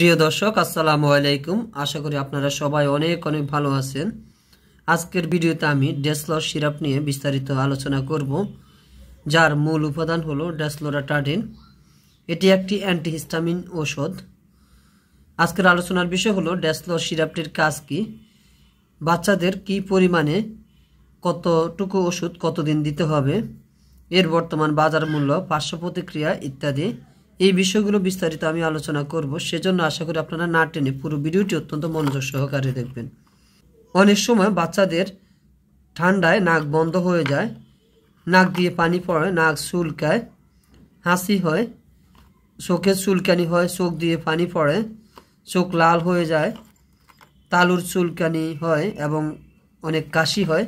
প্রিয় দর্শক আসসালামু আলাইকুম আশা করি আপনারা সবাই অনেক অনেক ভালো আছেন আজকের ভিডিওতে আমি ডেসলর সিরাপ নিয়ে বিস্তারিত আলোচনা করব যার মূল উপাদান হলো ডেসলোরাটাডিন এটি একটি অ্যান্টিহিস্টামিন ওষুধ আজকের আলোচনার বিষয় হলো ডেসলর সিরাপটির কাজ কি বাচ্চাদের কি পরিমাণে কতটুকু ওষুধ কতদিন দিতে হবে এর বর্তমান বাজার মূল্য পার্শ্ব প্রতিক্রিয়া ইত্যাদি এই বিষয়গুলো বিস্তারিত আমি আলোচনা করব সেজন্য আশা করি আপনারা না টেনে পুরো ভিডিওটি অত্যন্ত মনোযোগ সহকারে দেখবেন অনেক সময় বাচ্চাদের ঠান্ডায় নাক বন্ধ হয়ে যায় নাক দিয়ে পানি পড়ে নাক চুলকায় হাসি হয় চোখের চুলকানি হয় চোখ দিয়ে পানি পড়ে চোখ লাল হয়ে যায় তালুর চুলকানি হয় এবং অনেক কাশি হয়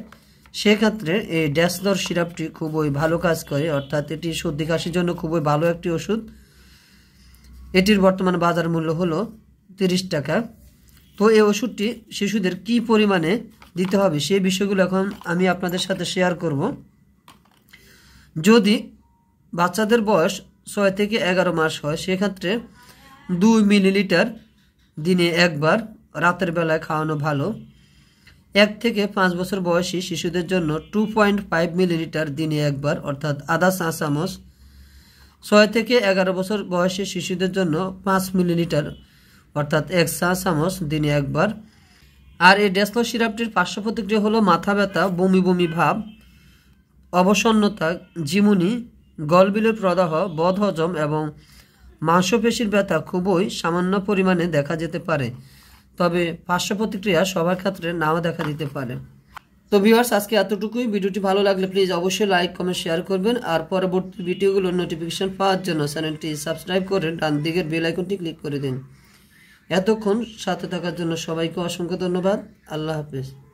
সেক্ষেত্রে এই ড্যাসদর সিরাপটি খুবই ভালো কাজ করে অর্থাৎ এটি সর্দি কাশির জন্য খুবই ভালো একটি ওষুধ এটির বর্তমান বাজার মূল্য হলো তিরিশ টাকা তো এই ওষুধটি শিশুদের কি পরিমাণে দিতে হবে সেই বিষয়গুলো এখন আমি আপনাদের সাথে শেয়ার করব যদি বাচ্চাদের বয়স ছয় থেকে এগারো মাস হয় সেক্ষেত্রে দুই মিলিলিটার দিনে একবার রাতের বেলায় খাওয়ানো ভালো এক থেকে পাঁচ বছর বয়সী শিশুদের জন্য টু পয়েন্ট ফাইভ মিলিলিটার দিনে একবার অর্থাৎ আধা চা চামচ ছয় থেকে এগারো বছর বয়সী শিশুদের জন্য পাঁচ মিলিলিটার অর্থাৎ এক চা চামচ দিনে একবার আর এই ডেসলো সিরাপটির পার্শ্ব প্রতিক্রিয়া হলো মাথা ব্যথা বমি বমি ভাব অবসন্নতা জিমুনি গলবিলের প্রদাহ বদহজম এবং মাংসপেশির ব্যথা খুবই সামান্য পরিমাণে দেখা যেতে পারে তবে পার্শ্ব প্রতিক্রিয়া সবার ক্ষেত্রে নাও দেখা দিতে পারে তো ভিউয়ার্স আজকে এতটুকুই ভিডিওটি ভালো লাগলে প্লিজ অবশ্যই লাইক কমেন্ট শেয়ার করবেন আর পরবর্তী ভিডিওগুলোর নোটিফিকেশান পাওয়ার জন্য চ্যানেলটি সাবস্ক্রাইব করে ডান দিকের বেল আইকনটি ক্লিক করে দিন এতক্ষণ সাথে থাকার জন্য সবাইকে অসংখ্য ধন্যবাদ আল্লাহ হাফিজ